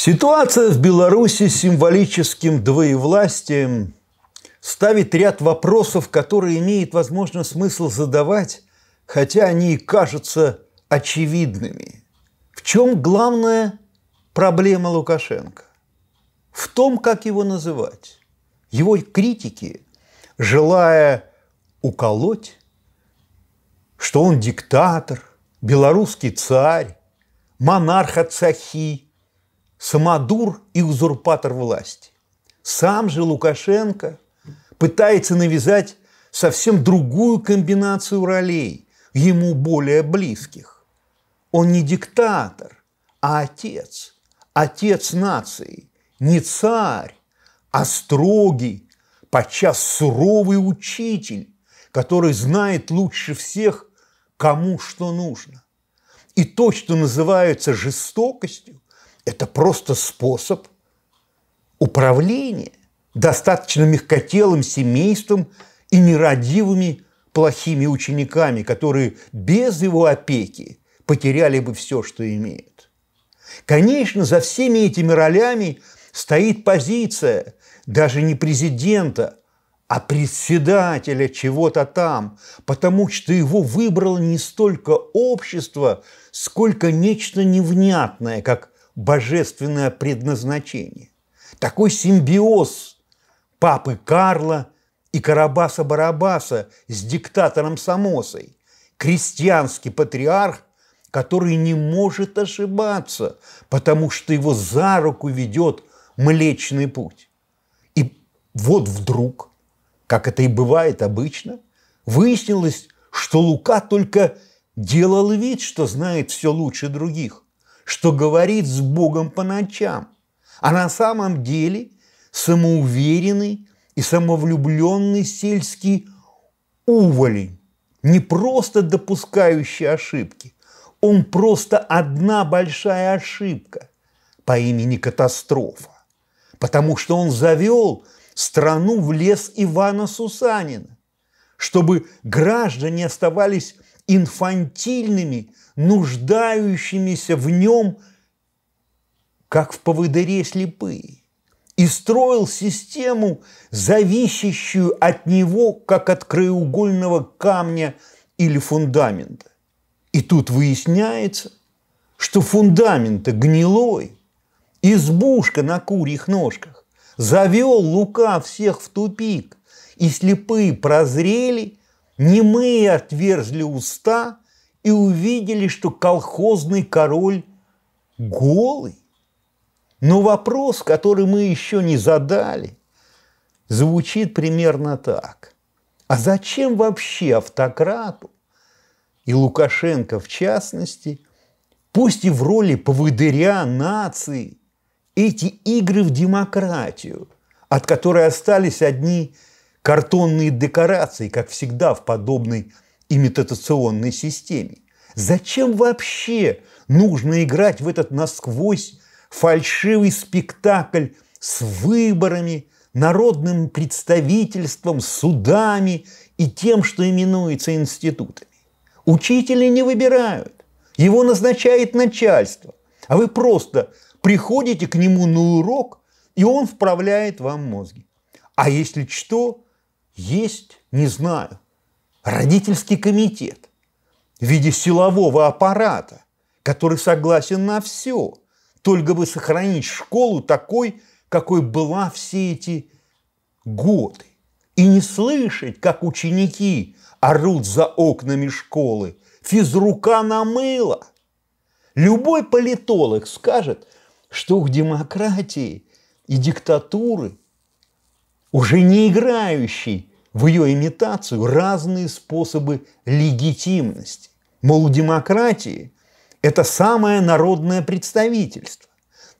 Ситуация в Беларуси с символическим двоевластием ставит ряд вопросов, которые имеет, возможно, смысл задавать, хотя они и кажутся очевидными. В чем главная проблема Лукашенко? В том, как его называть. Его критики, желая уколоть, что он диктатор, белорусский царь, монарх от Сахи – самодур и узурпатор власти. Сам же Лукашенко пытается навязать совсем другую комбинацию ролей, ему более близких. Он не диктатор, а отец, отец нации, не царь, а строгий, подчас суровый учитель, который знает лучше всех, кому что нужно. И то, что называется жестокостью, это просто способ управления достаточно мягкотелым семейством и нерадивыми плохими учениками, которые без его опеки потеряли бы все, что имеют. Конечно, за всеми этими ролями стоит позиция даже не президента, а председателя чего-то там, потому что его выбрало не столько общество, сколько нечто невнятное, как божественное предназначение. Такой симбиоз папы Карла и Карабаса-Барабаса с диктатором Самосой, крестьянский патриарх, который не может ошибаться, потому что его за руку ведет Млечный Путь. И вот вдруг, как это и бывает обычно, выяснилось, что Лука только делал вид, что знает все лучше других что говорит с Богом по ночам, а на самом деле самоуверенный и самовлюбленный сельский уволень, не просто допускающий ошибки, он просто одна большая ошибка по имени катастрофа, потому что он завел страну в лес Ивана Сусанина, чтобы граждане оставались инфантильными, нуждающимися в нем, как в поводыре слепые, и строил систему, зависящую от него, как от краеугольного камня или фундамента. И тут выясняется, что фундамент гнилой, избушка на курьих ножках, завел Лука всех в тупик, и слепые прозрели – не мы отверзли уста и увидели, что колхозный король голый. Но вопрос, который мы еще не задали, звучит примерно так. А зачем вообще автократу и Лукашенко в частности, пусть и в роли поводыря нации, эти игры в демократию, от которой остались одни картонные декорации, как всегда в подобной имитационной системе. Зачем вообще нужно играть в этот насквозь фальшивый спектакль с выборами, народным представительством, судами и тем, что именуется институтами? Учителя не выбирают, его назначает начальство, а вы просто приходите к нему на урок, и он вправляет вам мозги. А если что, есть, не знаю, родительский комитет в виде силового аппарата, который согласен на все, только бы сохранить школу такой, какой была все эти годы. И не слышать, как ученики орут за окнами школы. Физрука на мыло. Любой политолог скажет, что у демократии и диктатуры – уже не играющий в ее имитацию разные способы легитимности. Мол, у демократии это самое народное представительство.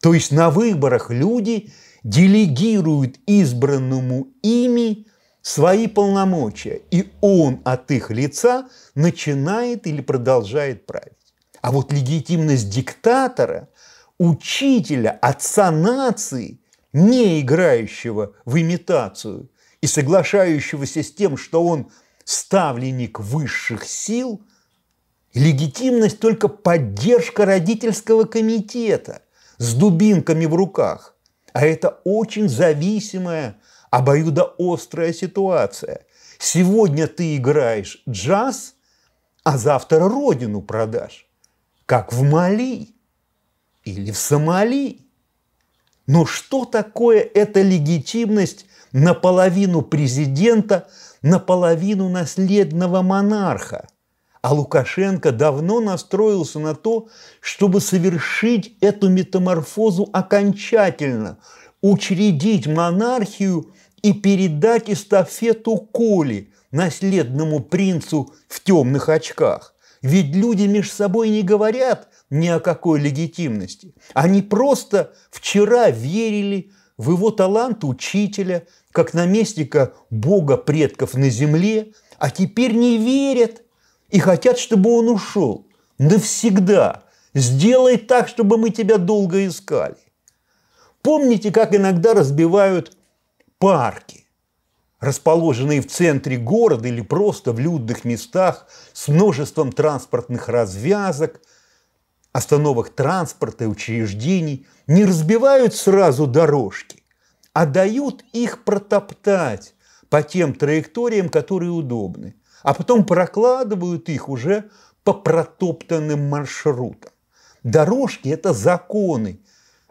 То есть на выборах люди делегируют избранному ими свои полномочия, и он от их лица начинает или продолжает править. А вот легитимность диктатора, учителя, отца нации – не играющего в имитацию и соглашающегося с тем, что он ставленник высших сил, легитимность только поддержка родительского комитета с дубинками в руках. А это очень зависимая, обоюдоострая ситуация. Сегодня ты играешь джаз, а завтра родину продашь, как в Мали или в Сомали. Но что такое эта легитимность наполовину президента, наполовину наследного монарха? А Лукашенко давно настроился на то, чтобы совершить эту метаморфозу окончательно, учредить монархию и передать эстафету Коли, наследному принцу в темных очках. Ведь люди между собой не говорят – ни о какой легитимности. Они просто вчера верили в его талант учителя, как наместника бога предков на земле, а теперь не верят и хотят, чтобы он ушел навсегда. Сделай так, чтобы мы тебя долго искали. Помните, как иногда разбивают парки, расположенные в центре города или просто в людных местах с множеством транспортных развязок – остановок транспорта и учреждений, не разбивают сразу дорожки, а дают их протоптать по тем траекториям, которые удобны, а потом прокладывают их уже по протоптанным маршрутам. Дорожки – это законы,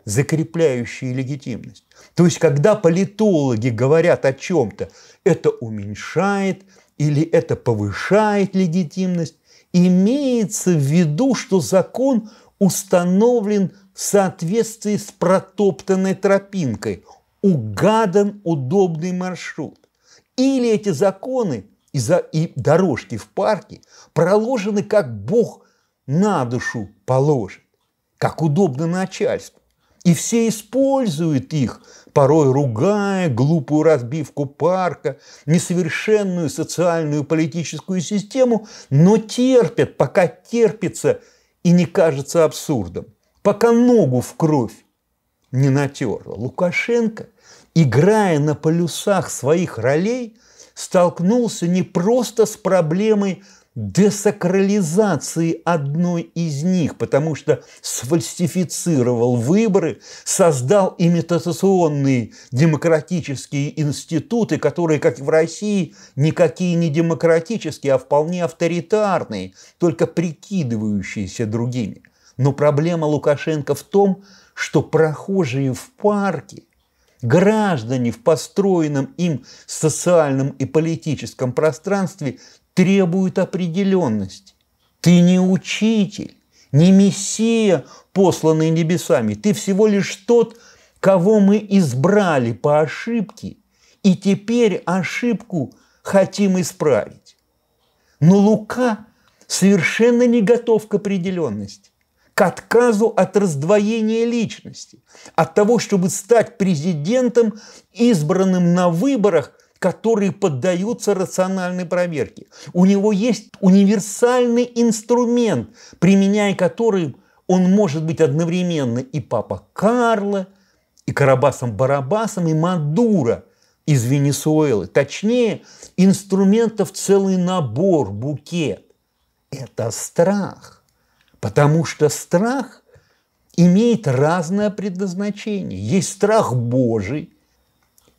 закрепляющие легитимность. То есть, когда политологи говорят о чем-то, это уменьшает или это повышает легитимность, имеется в виду, что закон установлен в соответствии с протоптанной тропинкой, угадан удобный маршрут. Или эти законы и, за, и дорожки в парке проложены, как Бог на душу положит, как удобно начальству. И все используют их, порой ругая глупую разбивку парка, несовершенную социальную и политическую систему, но терпят, пока терпится и не кажется абсурдом, пока ногу в кровь не натерла. Лукашенко, играя на полюсах своих ролей, столкнулся не просто с проблемой десакрализации одной из них, потому что сфальсифицировал выборы, создал имитационные демократические институты, которые, как и в России, никакие не демократические, а вполне авторитарные, только прикидывающиеся другими. Но проблема Лукашенко в том, что прохожие в парке – граждане в построенном им социальном и политическом пространстве требует определенности. Ты не учитель, не мессия, посланный небесами. Ты всего лишь тот, кого мы избрали по ошибке, и теперь ошибку хотим исправить. Но Лука совершенно не готов к определенности к отказу от раздвоения личности, от того, чтобы стать президентом, избранным на выборах, которые поддаются рациональной проверке. У него есть универсальный инструмент, применяя который он может быть одновременно и папа Карло, и Карабасом-Барабасом, и Мадура из Венесуэлы. Точнее, инструментов целый набор, букет. Это страх. Потому что страх имеет разное предназначение. Есть страх Божий,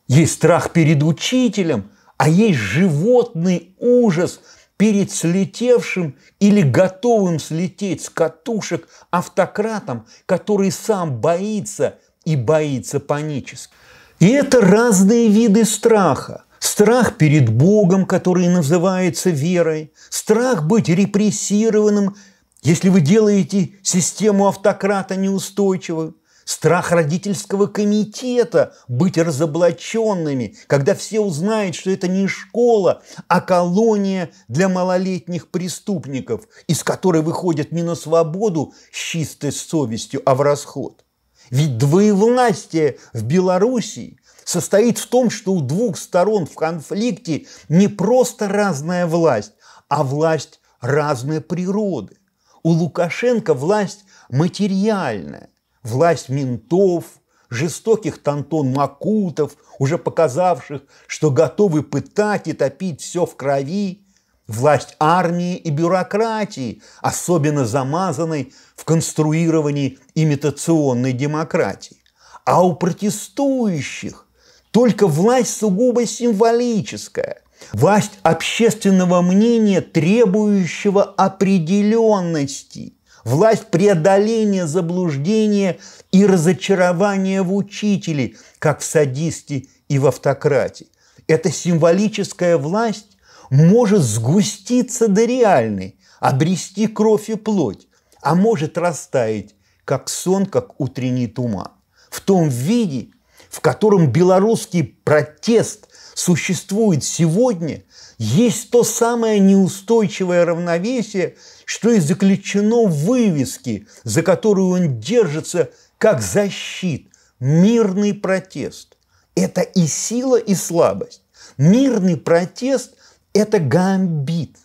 есть страх перед учителем, а есть животный ужас перед слетевшим или готовым слететь с катушек автократом, который сам боится и боится панически. И это разные виды страха. Страх перед Богом, который называется верой, страх быть репрессированным, если вы делаете систему автократа неустойчивой, страх родительского комитета быть разоблаченными, когда все узнают, что это не школа, а колония для малолетних преступников, из которой выходят не на свободу с чистой совестью, а в расход. Ведь двоевластие в Белоруссии состоит в том, что у двух сторон в конфликте не просто разная власть, а власть разной природы. У Лукашенко власть материальная, власть ментов, жестоких тантон-макутов, уже показавших, что готовы пытать и топить все в крови, власть армии и бюрократии, особенно замазанной в конструировании имитационной демократии. А у протестующих только власть сугубо символическая, власть общественного мнения, требующего определенности, власть преодоления заблуждения и разочарования в учителе, как в садисте и в автократе. Эта символическая власть может сгуститься до реальной, обрести кровь и плоть, а может растаять, как сон, как утренний туман. В том виде, в котором белорусский протест существует сегодня, есть то самое неустойчивое равновесие, что и заключено в вывеске, за которую он держится как защит, мирный протест. Это и сила, и слабость. Мирный протест – это гамбит.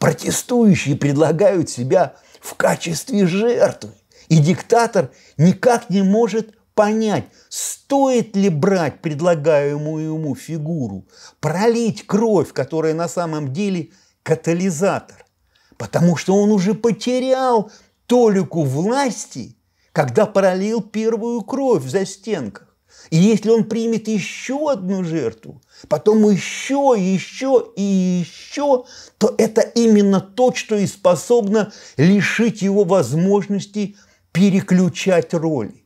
Протестующие предлагают себя в качестве жертвы, и диктатор никак не может понять, стоит ли брать предлагаемую ему фигуру, пролить кровь, которая на самом деле катализатор, потому что он уже потерял толику власти, когда пролил первую кровь в застенках. И если он примет еще одну жертву, потом еще, еще и еще, то это именно то, что и способно лишить его возможности переключать роли.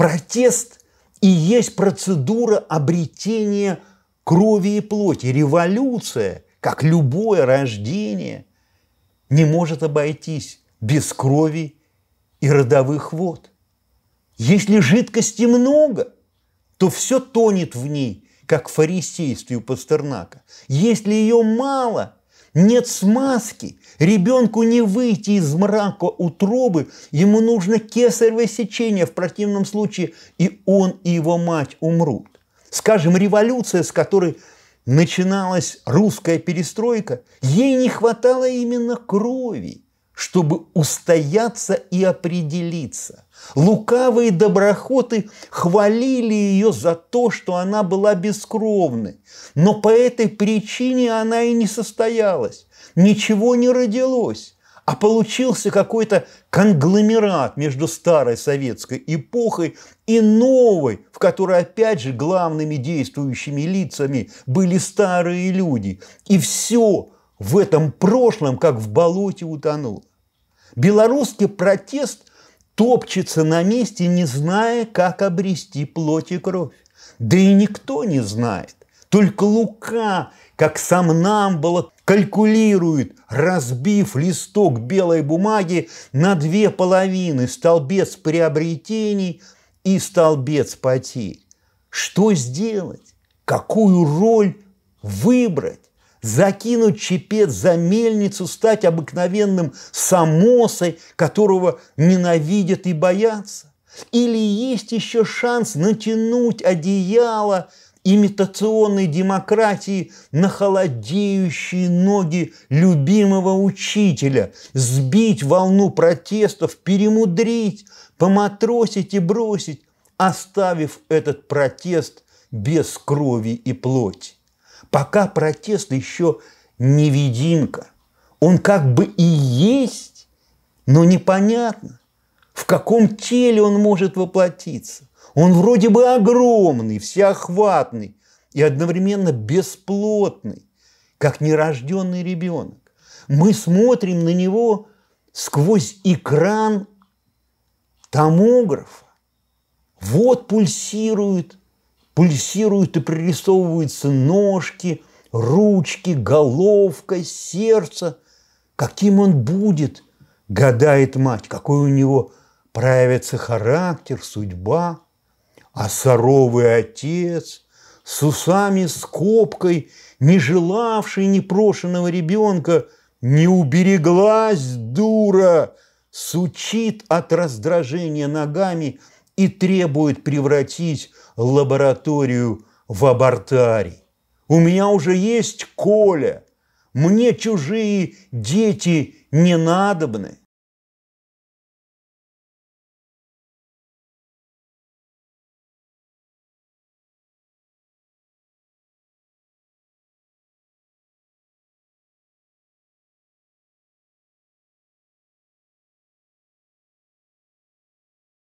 Протест и есть процедура обретения крови и плоти. Революция, как любое рождение, не может обойтись без крови и родовых вод. Если жидкости много, то все тонет в ней, как в фарисействе у Пастернака. Если ее мало – нет смазки. Ребенку не выйти из мрака утробы. Ему нужно кесарево сечение. В противном случае и он, и его мать умрут. Скажем, революция, с которой начиналась русская перестройка, ей не хватало именно крови чтобы устояться и определиться. Лукавые доброхоты хвалили ее за то, что она была бескровной, но по этой причине она и не состоялась, ничего не родилось, а получился какой-то конгломерат между старой советской эпохой и новой, в которой опять же главными действующими лицами были старые люди, и все в этом прошлом, как в болоте утонуло. Белорусский протест топчется на месте, не зная, как обрести плоть и кровь. Да и никто не знает. Только Лука, как сам нам было, калькулирует, разбив листок белой бумаги на две половины – столбец приобретений и столбец потерь. Что сделать? Какую роль выбрать? закинуть чепец за мельницу, стать обыкновенным самосой, которого ненавидят и боятся? Или есть еще шанс натянуть одеяло имитационной демократии на холодеющие ноги любимого учителя, сбить волну протестов, перемудрить, поматросить и бросить, оставив этот протест без крови и плоти. Пока протест еще невидимка. Он как бы и есть, но непонятно, в каком теле он может воплотиться. Он вроде бы огромный, всеохватный и одновременно бесплотный, как нерожденный ребенок. Мы смотрим на него сквозь экран томографа. Вот пульсирует пульсируют и пририсовываются ножки, ручки, головка, сердце. Каким он будет, гадает мать, какой у него проявится характер, судьба. А соровый отец с усами, с копкой, не желавший непрошенного ребенка, не убереглась дура, сучит от раздражения ногами – и требует превратить лабораторию в абортарий. У меня уже есть Коля, мне чужие дети не надобны.